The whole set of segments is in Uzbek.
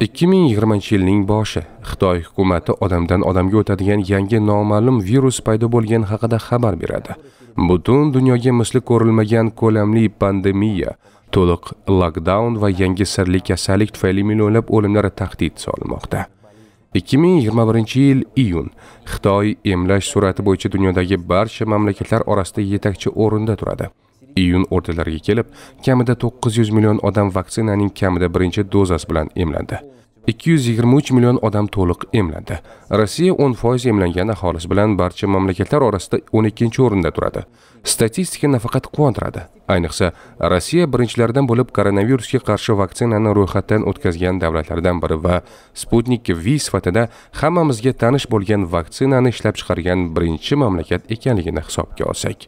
2020 yilning boshi xitoy hukumati odamdan odamga o'tadigan yangi noma'lum virus paydo bo'lgani haqida xabar beradi butun dunyoga misli ko'rilmagan ko'lamli pandemiya to'liq lokdaun va yangi sirli kasallik tufayli millionlab o'limlar tahdid solmoqda 2021 yil iyun xitoy emlash sur'ati bo'yicha dunyodagi barcha mamlakatlar orasida yetakchi o'rinda turadi iyun o'rtalariga kelib kamida 900 million odam vaksinaning kamida birinchi dozasi bilan emlandi 223 million odam to'liq emlandi rossiya 10% emlangan aholisi bilan barcha mamlakatlar orasida 12 o'rinda turadi statistika nafaqat quvontiradi ayniqsa rossiya birinchilardan bo'lib koronavirusga qarshi vaksinani ro'yxatdan o'tkazgan davlatlardan biri va sputnik v sifatida hammamizga tanish bo'lgan vaksinani ishlab chiqargan birinchi mamlakat ekanligini hisobga olsak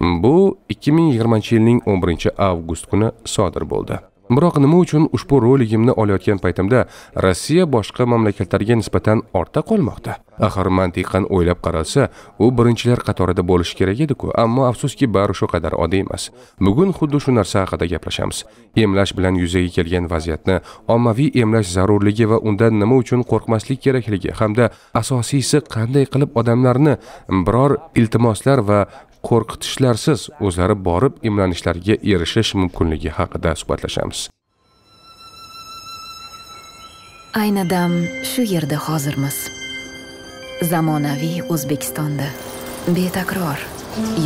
Bu 2020-yilning 11-avgust kuni sodir bo'ldi. Biroq nima uchun ushbu roligimni olayotgan paytimda Rossiya boshqa mamlakatlarga nisbatan ortda qolmoqda? Axir mantiqan o'ylab qaralsa, u birinchilar qatorida bo'lishi kerak edi-ku, ammo afsuski bari shu qadar oddiy emas. Bugun xuddi shu narsa haqida gaplashamiz. Emlash bilan yuzaga kelgan vaziyatni, ommaviy emlash zarurligi va undan nima uchun qo'rqmaslik kerakligi hamda asosiysi qanday qilib odamlarni biror iltimoslar va qo'rqitishlarsiz o'zlari borib emlanishlariga erishish mumkinligi haqida suhbatlashamiz aynidam shu yerda hozirmiz zamonaviy o'zbekistonda betakror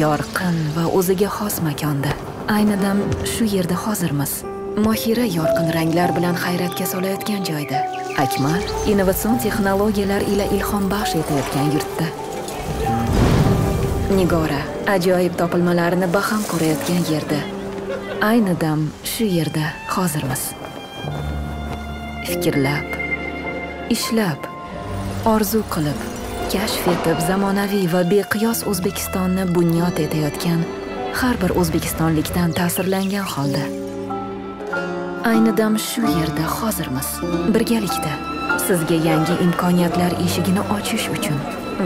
yorqin va o'ziga xos makonda aynidam shu yerda hozirmiz mohira yorqin ranglar bilan hayratga solayotgan joyda akmal innovatsion texnologiyalar ila ilhom baxsh etayotgan yurtda nigora ajoyib topilmalarni baham ko'rayotgan yerda ayni dam shu yerda hozirmiz fikrlab ishlab orzu qilib kashf etib zamonaviy va beqiyos o'zbekistonni bunyod etayotgan har bir o'zbekistonlikdan ta'sirlangan holda ayni dam shu yerda hozirmiz birgalikda sizga yangi imkoniyatlar eshigini ochish uchun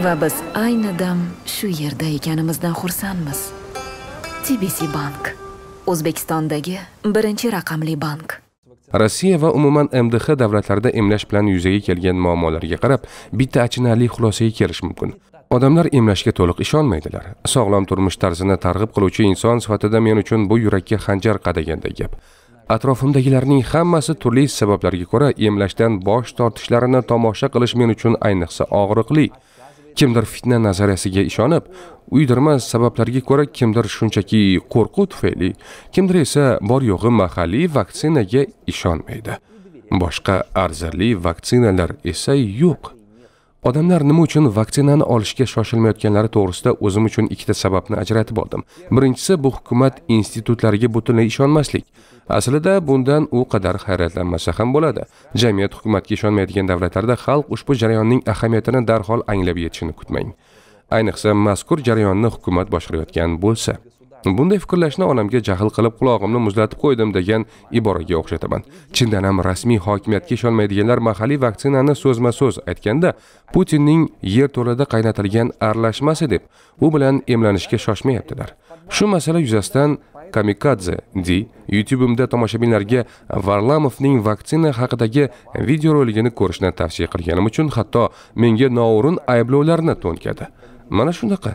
va biz ayni dam shu yerda ekanimizdan xursandmiz tbc bank o'zbekistondagi birinchi raqamli bank rossiya va umuman mdh davlatlarida emlash bilan yuzaga kelgan muammolarga qarab bitta achinarli xulosaga kelish mumkin odamlar emlashga to'liq ishonmaydilar sog'lom turmush tarzini targ'ib qiluvchi inson sifatida men uchun bu yurakka xanjar qadaganday gap atrofimdagilarning hammasi turli sabablarga ko'ra emlashdan bosh tortishlarini tomosha qilish men uchun ayniqsa og'riqli kimdir fitna nazariyasiga ishonib uydirma sabablarga ko'ra kimdir shunchaki qo'rquv tufayli kimdir esa bor yo'g'i mahalliy vaksinaga ishonmaydi boshqa arzirli vaksinalar esa yo'q odamlar nima uchun vaksinani olishga shoshilmayotganlari to'g'risida o'zim uchun ikkita sababni ajratib oldim birinchisi bu hukumat institutlariga butunlay ishonmaslik aslida bundan u qadar hayratlanmasa ham bo'ladi jamiyat hukumatga ishonmaydigan davlatlarda xalq ushbu jarayonning ahamiyatini darhol anglab yetishini kutmang ayniqsa mazkur jarayonni hukumat boshqarayotgan bo'lsa bunday fikrlashni onamga jahl qilib qulog'imni muzlatib qo'ydim degan iboraga o'xshataman chindan ham rasmiy hokimiyatga ishonmaydiganlar mahalliy vaksinani so'zma so'z aytganda putinning yer to'lada qaynatilgan aralashmasi deb u bilan emlanishga shoshmayaptilar shu masala yuzasidan kamikadze di youtubeimda tomoshabinlarga varlamovning vaksina haqidagi videoroligini ko'rishni tavsiya qilganim uchun hatto menga noo'rin ayblovlarni to'nkadi mana shunaqa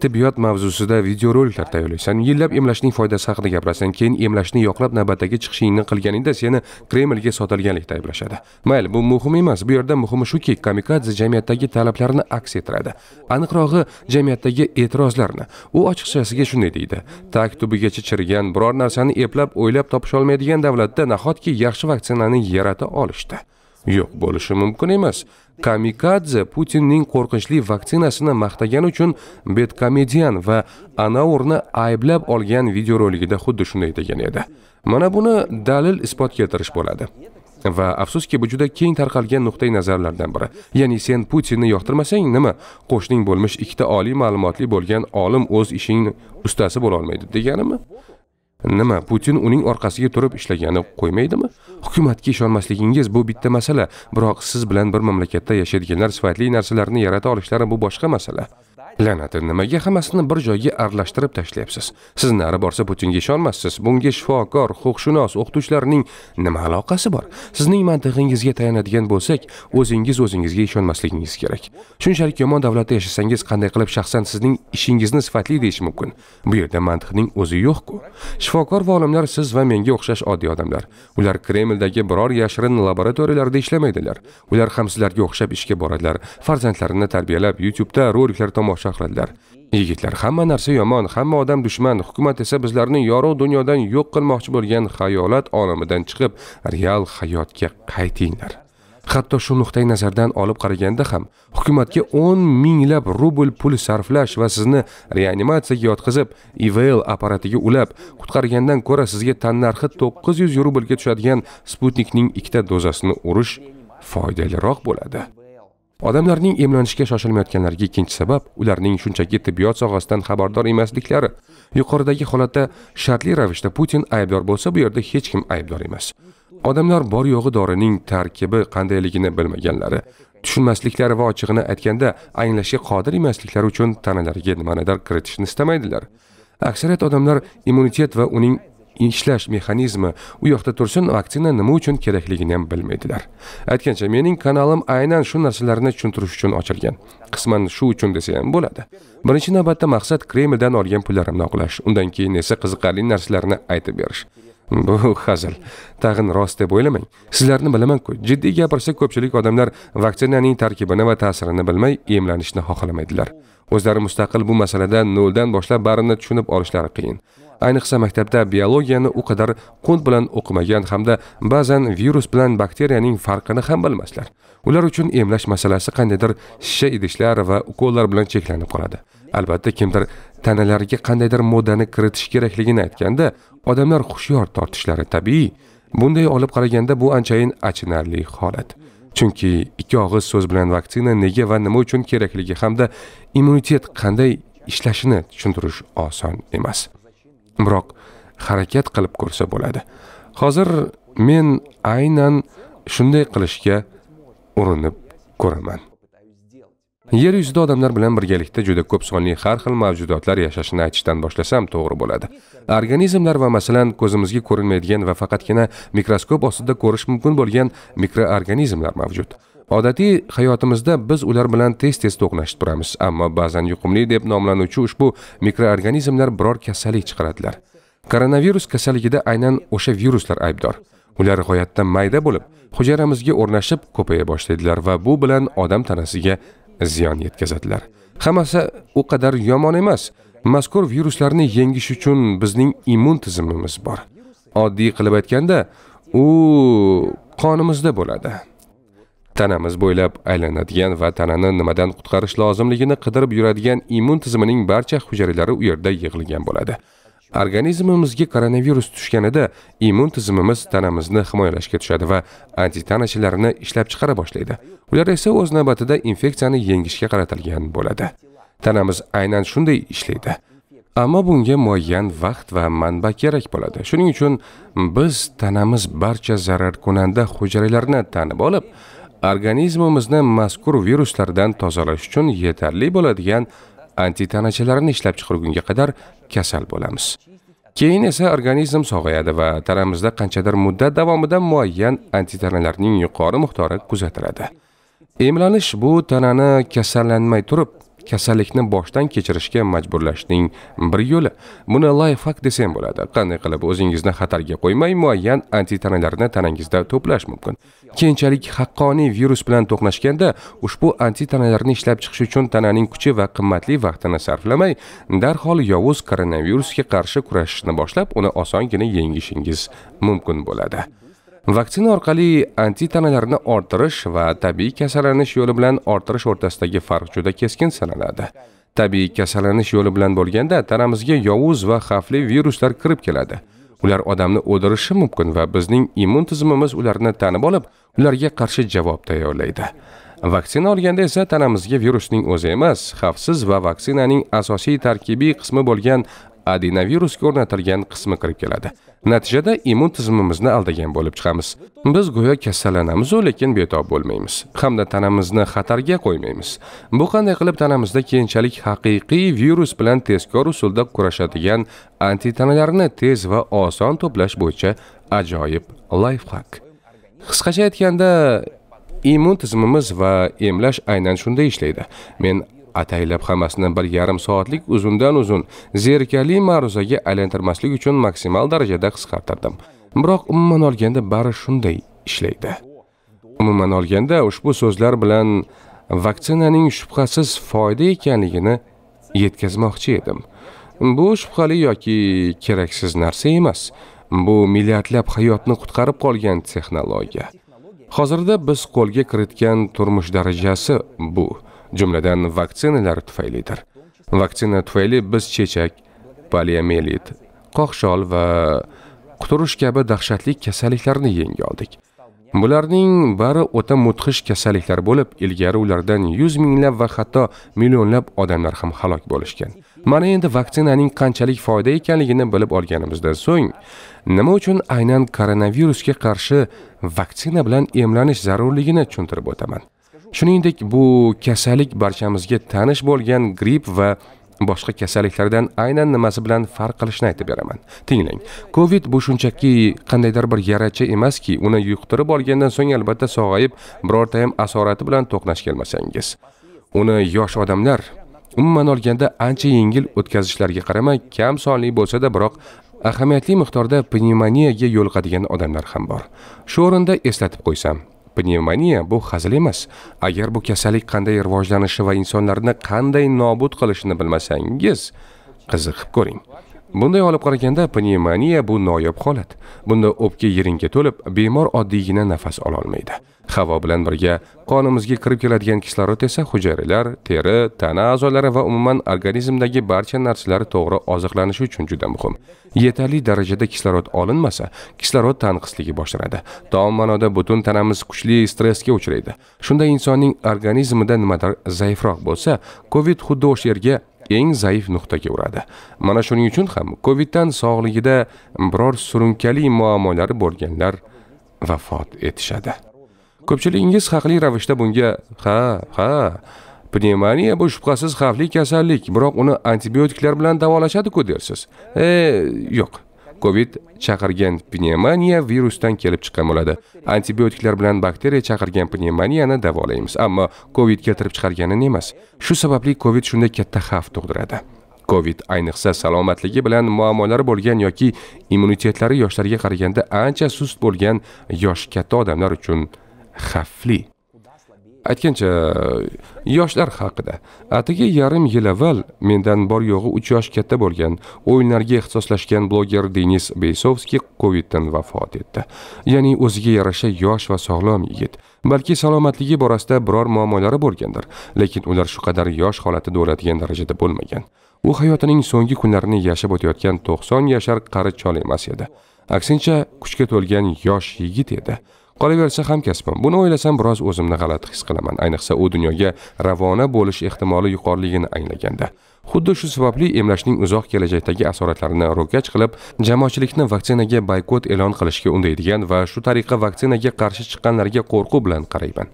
tibbiyot mavzusida videoroliklar tayyorlaysan yillab emlashning foydasi haqida gapirasan keyin emlashni yoqlab navbatdagi chiqishingni qilganingda seni kremlga sotilganlikda ayblashadi mayli bu muhim emas bu yerda muhimi shuki kamikadze jamiyatdagi talablarni aks ettiradi aniqrog'i jamiyatdagi e'tirozlarni u ochiqchasiga shunday deydi tag tubigacha chirigan biror narsani eplab o'ylab topisholmaydigan davlatda nahotki yaxshi vaksinani yarata olishdi yo'q bo'lishi mumkin emas kamikadze putinning qo'rqinchli vaksinasini maqtagani uchun betkomedian va anaurni ayblab olgan videoroligida xuddi shunday degan edi mana buni dalil isbot keltirish bo'ladi va afsuski bu juda keng tarqalgan nuqtai nazarlardan biri ya'ni sen putinni yoqtirmasang nima qo'shning bo'lmish ikkita oliy ma'lumotli bo'lgan olim o'z ishining ustasi bo'lolmaydi deganimi nima putin uning orqasiga turib ishlagani qo'ymaydimi hukumatga ishonmasligingiz bu bitta masala biroq siz bilan bir mamlakatda yashaydiganlar sifatli narsalarni yarata olishlari bu boshqa masala la'nati nimaga hammasini bir joyga aralashtirib tashlayapsiz siz nari borsa putinga ishonmassiz bunga shifokor huquqshunos o'qituvchilarning nima aloqasi bor sizning mantig'ingizga tayanadigan bo'lsak o'zingiz o'zingizga ishonmasligingiz kerak shunchalik yomon davlatda yashasangiz qanday qilib shaxsan sizning ishingizni sifatli deyish mumkin bu yerda mantiqning o'zi yo'q-ku shifokor va olimlar siz va menga o'xshash oddiy odamlar ular kremldagi biror yashirin laboratoriyalarda ishlamaydilar ular ham sizlarga o'xshab ishga boradilar farzandlarini tarbiyalab youtubeda roliklar tomosha chaqiradilar yigitlar hamma narsa yomon hamma odam dushman hukumat esa bizlarni yorug' dunyodan yo'q qilmoqchi bo'lgan xayolat olamidan chiqib real hayotga qaytinglar hatto shu nuqtai nazardan olib qaraganda ham hukumatga o'n minglab rubl pul sarflash va sizni reanimatsiyaga yotqizib ivl apparatiga ulab qutqargandan ko'ra sizga tannarxi to'qqiz yuz rublga tushadigan sputnikning ikkita dozasini urish foydaliroq bo'ladi odamlarning emlanishga shoshilmayotganlariga ikkinchi sabab ularning shunchaki tibbiyot sohasidan xabardor emasliklari yuqoridagi holatda shartli ravishda putin aybdor bo'lsa bu yerda hech kim aybdor emas odamlar bor yo'g'i dorining tarkibi qandayligini bilmaganlari tushunmasliklari va ochig'ini aytganda anglashga qodir emasliklari uchun tanalariga nimanidir kiritishni istamaydilar aksariyat odamlar immunitet va uning ishlash mexanizmi u yoqda tursin vaksina nima uchun kerakligini ham bilmaydilar aytgancha mening kanalim aynan shu narsalarni tushuntirish uchun ochilgan qisman shu uchun desa ham bo'ladi birinchi navbatda maqsad kremldan olgan pullarimni oqlash undan keyin esa qiziqarli narsalarni aytib berish bu hazil tag'in rost deb o'ylamang sizlarni bilamanku jiddiy gapirsa ko'pchilik odamlar vaksinaning tarkibini va ta'sirini bilmay emlanishni xohlamaydilar o'zlari mustaqil bu masalada noldan boshlab barini tushunib olishlari qiyin ayniqsa maktabda biologiyani u qadar qunt bilan o'qimagan hamda ba'zan virus bilan bakteriyaning farqini ham bilmaslar ular uchun emlash masalasi qandaydir shisha idishlar va ukollar bilan cheklanib qoladi albatta kimdir tanalariga qandaydir moddani kiritish kerakligini aytganda odamlar hushyor tortishlari tabiiy bunday olib qaraganda bu anchayin achinarli holat chunki ikki og'iz so'z bilan vaksina nega va nima uchun kerakligi hamda immunitet qanday ishlashini tushuntirish oson emas biroq harakat qilib ko'rsa bo'ladi hozir men aynan shunday qilishga urinib ko'raman yer yuzida odamlar bilan birgalikda juda ko'p sonli har xil mavjudotlar yashashini aytishdan boshlasam to'g'ri bo'ladi organizmlar va masalan ko'zimizga ko'rinmaydigan va faqatgina mikroskop ostida ko'rish mumkin bo'lgan mikroorganizmlar mavjud odatiy hayotimizda biz ular bilan tez tez to'qnashib turamiz ammo ba'zan yuqumli deb nomlanuvchi ushbu mikroorganizmlar biror kasallik chiqaradilar koronavirus kasalligida aynan o'sha viruslar aybdor ular g'oyatda mayda bo'lib hujayramizga o'rnashib ko'paya boshlaydilar va bu bilan odam tanasiga ziyon yetkazadilar hammasi u qadar yomon emas mazkur viruslarni yengish uchun bizning immun tizimimiz bor oddiy qilib aytganda u qonimizda bo'ladi tanamiz bo'ylab aylanadigan va tanani nimadan qutqarish lozimligini qidirib yuradigan immun tizimining barcha hujayralari u yerda yig'ilgan bo'ladi organizmimizga koronavirus tushganida immun tizimimiz tanamizni himoyalashga tushadi va antitanachalarni ishlab chiqara boshlaydi ular esa o'z navbatida infeksiyani yengishga qaratilgan bo'ladi tanamiz aynan shunday ishlaydi ammo bunga muayyan vaqt va manba kerak bo'ladi shuning uchun biz tanamiz barcha zararkunanda hujayralarni tanib olib organizmimizni mazkur viruslardan tozalash uchun yetarli bo'ladigan antitanachalarni ishlab chiqargunga qadar kasal bo'lamiz keyin esa organizm sog'ayadi va tanamizda qanchadir muddat davomida muayyan antitanalarning yuqori miqdori kuzatiladi emlanish bu tanani kasallanmay turib kasallikni boshdan kechirishga majburlashning bir yo'li buni lifehack desam bo'ladi qanday qilib o'zingizni xatarga qo'ymay muayyan antitanalarni tanangizda to'plash mumkin keyinchalik haqqoniy virus bilan to'qnashganda ushbu antitanalarni ishlab chiqish uchun tananing kuchi va qimmatli vaqtini sarflamay darhol yovuz koronavirusga qarshi kurashishni boshlab uni osongina yengishingiz mumkin bo'ladi vaksina orqali antitanalarni orttirish va tabiiy kasallanish yo'li bilan orttirish o'rtasidagi farq juda keskin sanaladi tabiiy kasallanish yo'li bilan bo'lganda tanamizga yovuz va xavfli viruslar kirib keladi ular odamni o'ldirishi mumkin va bizning immun tizimimiz ularni tanib olib ularga qarshi javob tayyorlaydi vaksina olganda esa tanamizga virusning o'zi emas xavfsiz va vaksinaning asosiy tarkibiy qismi bo'lgan adenovirusga o'rnatilgan qismi kirib keladi natijada immun tizimimizni aldagan bo'lib chiqamiz biz go'yo kasallanamizu lekin betob bo'lmaymiz hamda tanamizni xatarga qo'ymaymiz bu qanday qilib tanamizda keyinchalik haqiqiy virus bilan tezkor usulda kurashadigan antitanalarni tez va oson to'plash bo'yicha ajoyib lifxak qisqacha aytganda immun tizimimiz va emlash aynan shunday ishlaydi men ataylab hammasini bir yarim soatlik uzundan uzun zerikali ma'ruzaga aylantirmaslik uchun maksimal darajada qisqartirdim biroq umuman olganda bari shunday ishlaydi umuman olganda ushbu so'zlar bilan vaksinaning shubhasiz foyda ekanligini yetkazmoqchi edim bu shubhali yoki keraksiz narsa emas bu milliardlab hayotni qutqarib qolgan texnologiya hozirda biz qo'lga kiritgan turmush darajasi bu jumladan vaksinalar tufaylidir vaksina tufayli biz chechak poliomelit qoqshol va quturish kabi dahshatli kasalliklarni yenga oldik bularning bari o'ta mudhish kasalliklar bo'lib ilgari ulardan yuz minglab va hatto millionlab odamlar ham halok bo'lishgan mana endi vaksinaning qanchalik foyda ekanligini bilib olganimizdan so'ng nima uchun aynan koronavirusga qarshi vaksina bilan emlanish zarurligini tushuntirib o'taman shuningdek bu kasallik barchamizga tanish bo'lgan gripp va boshqa kasalliklardan aynan nimasi bilan farq qilishini aytib beraman tinglang covid bu shunchaki qandaydir bir yaracha emaski uni yuqtirib olgandan so'ng albatta sog'ayib birorta ham asorati bilan to'qnash kelmasangiz uni yosh odamlar umuman olganda ancha yengil o'tkazishlariga qaramay kam sonli bo'lsa-da biroq ahamiyatli miqdorda pnevmoniyaga yo'liqadigan odamlar ham bor shu o'rinda eslatib qo'ysam pnevmoniya bu hazil emas agar bu kasallik qanday rivojlanishi va insonlarni qanday nobud qilishini bilmasangiz qiziqib ko'ring bunday olib qaraganda pnevmoniya bu noyob holat bunda o'pka yiringga to'lib bemor oddiygina nafas ololmaydi havo bilan birga qonimizga kirib keladigan kislorod esa hujayralar teri tana a'zolari va umuman organizmdagi barcha narsalar to'g'ri oziqlanishi uchun juda muhim yetarli darajada kislorod olinmasa kislorod tanqisligi boshlanadi tom ma'noda butun tanamiz kuchli stressga uchraydi shunda insonning organizmida nimadir zaifroq bo'lsa covid xuddi o'sha yerga eng zaif nuqtaga uradi mana shuning uchun ham coviddan sog'ligida biror surunkali muammolari bo'lganlar vafot etishadi ko'pchiligingiz haqli ravishda bunga ha ha pnevmoniya bu shubhasiz xavfli kasallik biroq uni antibiotiklar bilan davolashadi-ku dersiz e yo'q covid chaqirgan pnevmoniya virusdan kelib chiqqan bo'ladi antibiotiklar bilan bakteriya chaqirgan pnevmoniyani davolaymiz ammo covid keltirib chiqargani emas shu sababli covid shunday katta xavf tug'diradi covid ayniqsa salomatligi bilan muammolari bo'lgan yoki immunitetlari yoshlarga qaraganda ancha sust bo'lgan yosh katta odamlar uchun xavfli aytgancha yoshlar haqida atigi yarim yil avval mendan bor yo'g'i 3 yosh katta bo'lgan o'yinlarga ixtisoslashgan bloger denis beysovskiy coviddan vafot etdi ya'ni o'ziga yarasha yosh va sog'lom yigit balki salomatligi borasida biror muammolari bo'lgandir lekin ular shu qadar yosh holatida o'ladigan darajada bo'lmagan u hayotining so'nggi kunlarini yashab o'tayotgan 90 yashar qari chol emas edi aksincha kuchga to'lgan yosh yigit edi qolaversa hamkasbim buni o'ylasam biroz o'zimni g'alati his qilaman ayniqsa u dunyoga ravona bo'lish ehtimoli yuqoriligini anglaganda xuddi shu sababli emlashning uzoq kelajakdagi asoratlarini ro'kach qilib jamoatchilikni vaksinaga boykot e'lon qilishga undaydigan va shu tariqa vaksinaga qarshi chiqqanlarga qo'rquv bilan qarayman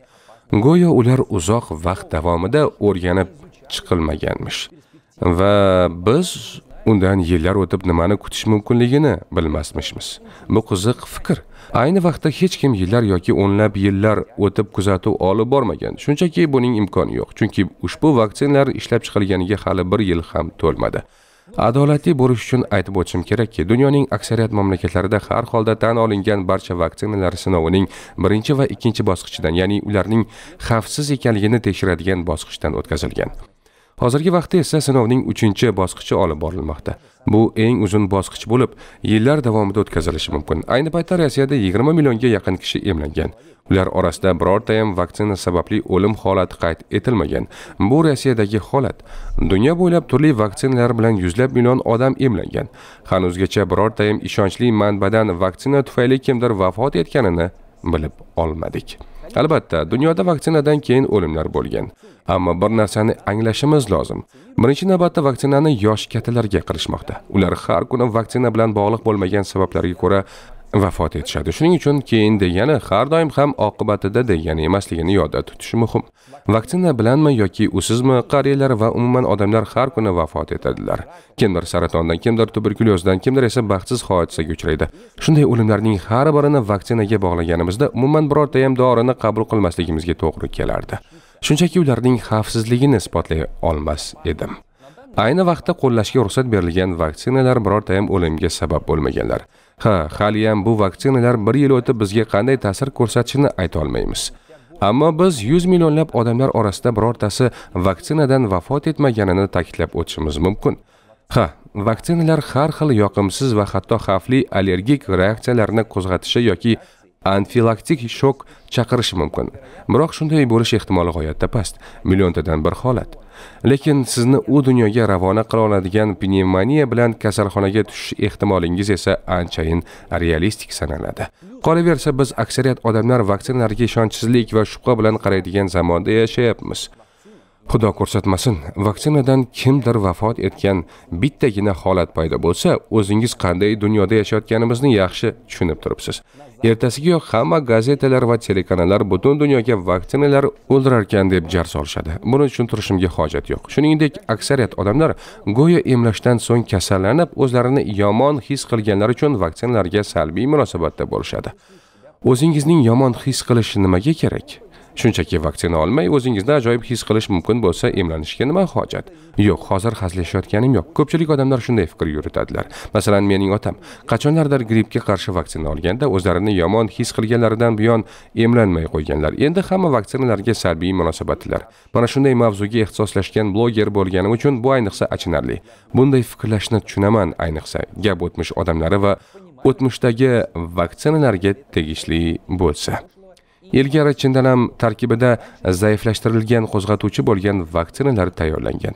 go'yo ular uzoq vaqt davomida o'rganib chiqilmaganmish va biz undan yillar o'tib nimani kutish mumkinligini bilmasmishmiz bu qiziq fikr Ayni vaqtda hech kim yillar yoki o'nlab yillar o'tib kuzatuv olib bormagan. Shunchaki buning imkoni yo'q, chunki ushbu vaksinalar ishlab chiqilganiga hali 1 yil ham to'lmadi. Adolatli bo'lish uchun aytib o'tishim kerakki, dunyoning aksariyat mamlakatlarida har holda tan olingan barcha vaksinalar sinovining birinchi va ikkinchi bosqichidan, ya'ni ularning xavfsiz ekanligini tekshiradigan bosqichdan o'tkazilgan. Hozirgi vaqtda esa sinovning 3 bosqichi olib borilmoqda. Bu eng uzun bosqich bo'lib, yillar davomida o'tkazilishi mumkin. Ayni paytda Rossiyada 20 millionga yaqin kishi emlangan. Ular orasida birorta ham vaksina sababli o'lim holati qayd etilmagan. Bu Rossiyadagi holat. Dunyo bo'ylab turli vaksinalar bilan yuzlab million odam emlangan. Hanuzgacha birorta ham ishonchli manbadan vaksina tufayli kimdir vafot etganini bilib olmadik. albatta dunyoda vaksinadan keyin o'limlar bo'lgan ammo bir narsani anglashimiz lozim birinchi navbatda vaksinani yosh kattalarga qilishmoqda ular har kuni vaksina bilan bog'liq bo'lmagan sabablarga ko'ra vafot etishadi shuning uchun keyin degani har doim ham oqibatida degani emasligini yodda tutish muhim vaksina bilanmi yoki usizmi qariyalar va umuman odamlar har kuni vafot etadilar kimdir saratondan kimdir tuberkulyozdan kimdir esa baxtsiz hodisaga uchraydi shunday o'limlarning har birini vaksinaga bog'laganimizda umuman birorta ham dorini qabul qilmasligimizga to'g'ri kelardi shunchaki ularning xavfsizligini isbotlay olmas edim ayni vaqtda qo'llashga ruxsat berilgan vaksinalar birorta ham o'limga sabab bo'lmaganlar ha hali ham bu vaksinalar bir yil o'tib bizga qanday ta'sir ko'rsatishini ayta olmaymiz ammo biz 100 millionlab odamlar orasida birortasi vaksinadan vafot etmaganini ta'kidlab o'tishimiz mumkin ha vaksinalar har xil yoqimsiz va hatto xavfli allergik reaksiyalarni qo'zg'atishi yoki anfilaktik shok chaqirishi mumkin biroq shunday bo'lish ehtimoli g'oyatda past milliontadan bir holat lekin sizni u dunyoga ravona qila oladigan pnevmoniya bilan kasalxonaga tushish ehtimolingiz esa anchayin realistik sanaladi qolaversa biz aksariyat odamlar vaksinalarga ishonchsizlik va shubha bilan qaraydigan zamonda yashayapmiz xudo ko'rsatmasin vaksinadan kimdir vafot etgan bittagina holat paydo bo'lsa o'zingiz qanday dunyoda yashayotganimizni yaxshi tushunib turibsiz ertasigayoq hamma gazetalar va telekanallar butun dunyoga vaksinalar o'ldirarkan deb jar solishadi buni tushuntirishimga hojat yo'q shuningdek aksariyat odamlar go'yo emlashdan so'ng kasallanib o'zlarini yomon his qilganlar uchun vaksinalarga salbiy munosabatda bo'lishadi o'zingizning yomon his qilish nimaga kerak shunchaki vaksina olmay o'zingizni ajoyib his qilish mumkin bo'lsa emlanishga nima hojat yo'q hozir hazillashayotganim yo'q ko'pchilik odamlar shunday fikr yuritadilar masalan mening otam qachonlardir grippga qarshi vaksina olganda o'zlarini yomon his qilganlaridan buyon emlanmay qo'yganlar endi hamma vaksinalarga salbiy munosabatlar mana shunday mavzuga ixtisoslashgan bloger bo'lganim uchun bu ayniqsa achinarli bunday fikrlashni tushunaman ayniqsa gap o'tmish odamlari va o'tmishdagi vaksinalarga tegishli bo'lsa ilgari chindanam tarkibida zaiflashtirilgan qo'zg'atuvchi bo'lgan vaksinalar tayyorlangan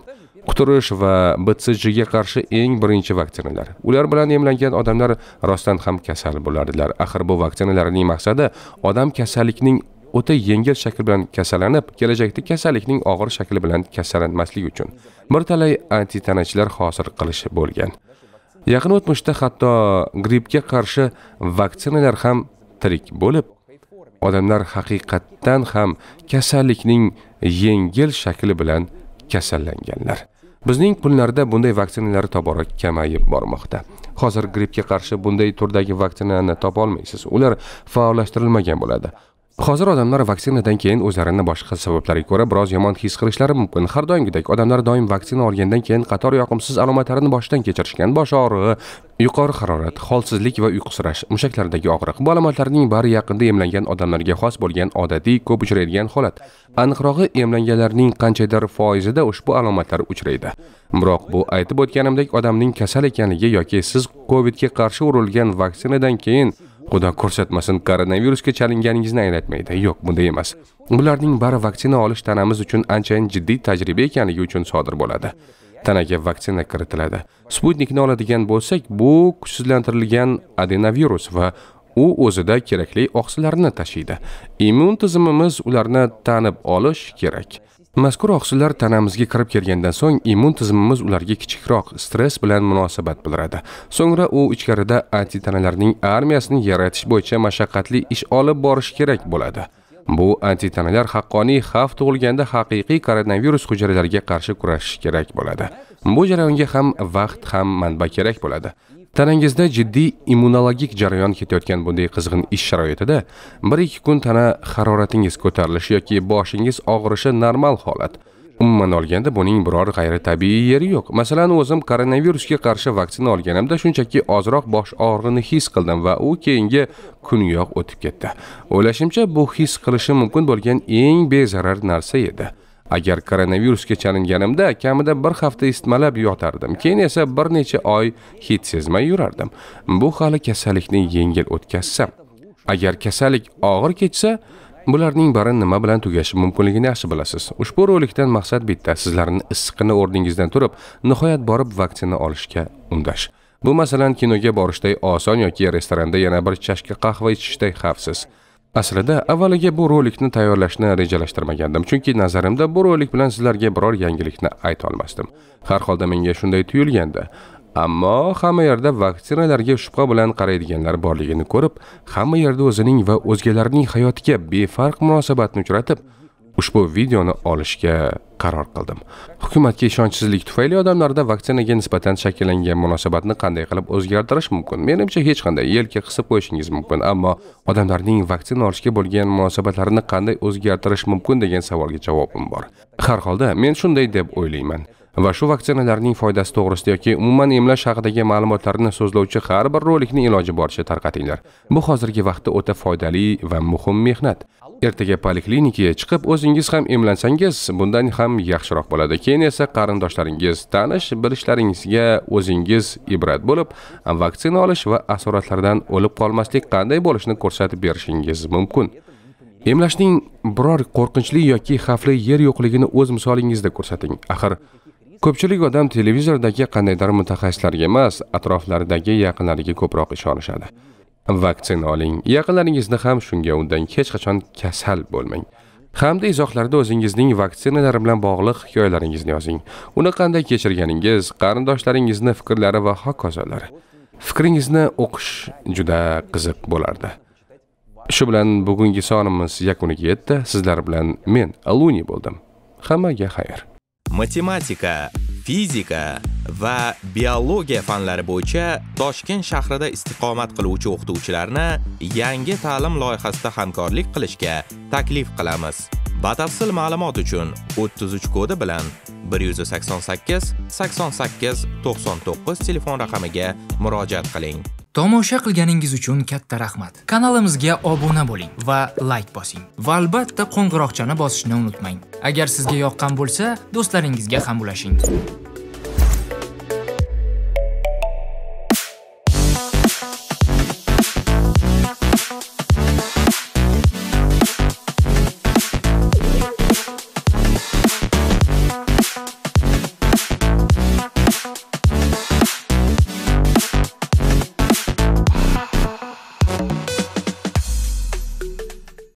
quturish va bsjga qarshi eng birinchi vaksinalar ular bilan emlangan odamlar rostdan ham kasal bo'lardilar axir bu vaksinalarning maqsadi odam kasallikning o'ta yengil shakl bilan kasallanib kelajakda kasallikning og'ir shakli bilan kasallanmaslik uchun bir talay antitanachilar hosil qilish bo'lgan yaqin o'tmishda hatto grippga qarshi vaksinalar ham tirik bo'lib odamlar haqiqatdan ham kasallikning yengil shakli bilan kasallanganlar bizning kunlarda bunday vaksinalar tobora kamayib bormoqda hozir grippga qarshi bunday turdagi vaksinani topolmaysiz ular faollashtirilmagan bo'ladi hozir odamlar vaksinadan keyin o'zlarini boshqa sabablarga ko'ra biroz yomon his qilishlari mumkin har doimgidek odamlar doim vaksina olgandan keyin qator yoqimsiz alomatlarni boshdan kechirishgan bosh og'rig'i yuqori harorat holsizlik va uyqusirash mushaklardagi og'riq bu alomatlarning bari yaqinda emlangan odamlarga xos bo'lgan odatiy ko'p uchraydigan holat aniqrog'i emlanganlarning qanchadir foizida ushbu alomatlar uchraydi biroq bu aytib o'tganimdek odamning kasal ekanligi yoki siz covidga qarshi urilgan vaksinadan keyin Xudo ko'rsatmasin koronavirusga chalinganingizni anglatmaydi. Yo'q, bunday emas. Bularning bari vaksina olish tanamiz uchun anchayin jiddiy tajriba ekanligi uchun sodir bo'ladi. Tanaga vaksina kiritiladi. Sputnikni oladigan bo'lsak, bu kuchsizlantirilgan adenovirus va u o'zida kerakli oqsillarni tashiydi. Immun tizimimiz ularni tanib olish kerak. mazkur oqsillar tanamizga kirib kelgandan so'ng immun tizimimiz ularga kichikroq stress bilan munosabat bildiradi so'ngra u ichkarida antitanalarning armiyasini yaratish bo'yicha mashaqqatli ish olib borish kerak bo'ladi bu antitanalar haqqoniy xavf tug'ilganda haqiqiy koronavirus hujayralariga qarshi kurashish kerak bo'ladi bu jarayonga ham vaqt ham manba kerak bo'ladi tanangizda jiddiy immunologik jarayon ketayotgan bunday qizg'in ish sharoitida 1-2 kun tana haroratingiz ko'tarilishi yoki boshingiz og'rishi normal holat umuman olganda buning biror g'ayritabiiy yeri yo'q masalan o'zim koronavirusga qarshi vaksina olganimda shunchaki ozroq bosh og'rig'ini his qildim va u keyingi kuniyoq o'tib ketdi o'ylashimcha bu his qilishi mumkin bo'lgan eng bezarar narsa edi agar koronavirusga chalinganimda kamida bir hafta isitmalab yotardim keyin esa bir necha oy hid sezmay yurardim bu hali kasallikni yengil o'tkazsam agar kasallik og'ir kechsa bularning bari nima bilan tugashi mumkinligini yaxshi bilasiz ushbu rolikdan maqsad bitta sizlarni issiqqina o'rningizdan turib nihoyat borib vaksina olishga undash bu masalan kinoga borishday oson yoki restoranda yana bir chashka qahva ichishday xavfsiz aslida avvaliga bu rolikni tayyorlashni rejalashtirmagandim chunki nazarimda bu rolik bilan sizlarga biror yangilikni aytolmasdim har holda menga shunday tuyulgandi ammo hamma yerda vaksinalarga shubha bilan qaraydiganlar borligini ko'rib hamma yerda o'zining va o'zgalarning hayotiga befarq munosabatni uchratib ushbu videoni olishga qaror qildim hukumatga ishonchsizlik tufayli odamlarda vaksinaga nisbatan shakllangan munosabatni qanday qilib o'zgartirish mumkin menimcha hech qanday yelka qisib qo'yishingiz mumkin ammo odamlarning vaksina olishga bo'lgan munosabatlarini qanday o'zgartirish mumkin degan savolga javobim bor har holda men shunday deb o'ylayman va shu vaksinalarning foydasi to'g'risida yoki umuman emlash haqidagi ma'lumotlarni so'zlovchi har bir rolikni iloji boricha tarqatinglar bu hozirgi vaqtda o'ta foydali va muhim mehnat ertaga poliklinikaga chiqib o'zingiz ham emlansangiz bundan ham yaxshiroq bo'ladi keyin esa qarindoshlaringiz tanish bilishlaringizga o'zingiz ibrat bo'lib vaksina olish va asoratlardan o'lib qolmaslik qanday bo'lishini ko'rsatib berishingiz mumkin emlashning biror qo'rqinchli yoki xavfli yer yo'qligini o'z misolingizda ko'rsating axir ko'pchilik odam televizordagi qandaydir mutaxassislarga emas atroflaridagi yaqinlariga ko'proq ishonishadi vaksina oling yaqinlaringizni ham shunga undan hech qachon kasal bo'lmang hamda izohlarda o'zingizning vaksinalar bilan bog'liq hikoyalaringizni yozing uni qanday kechirganingiz qarindoshlaringizni fikrlari va hokazolar fikringizni o'qish juda qiziq bo'lardi shu bilan bugungi sonimiz yakuniga yetdi sizlar bilan men luni bo'ldim hammaga xayr matematika fizika va biologiya fanlari bo'yicha Toshkent shahrida istiqomat qiluvchi o'qituvchilarni yangi ta'lim loyihasida hamkorlik qilishga taklif qilamiz. Batafsil ma'lumot uchun 33 kodi bilan 188 88 99 telefon raqamiga murojaat qiling. Tomosha qilganingiz uchun katta rahmat. Kanalimizga obuna bo'ling va like bosing. Va albatta qo'ng'iroqchani bosishni unutmang. Agar sizga yoqqan bo'lsa, do'stlaringizga ham ulashing.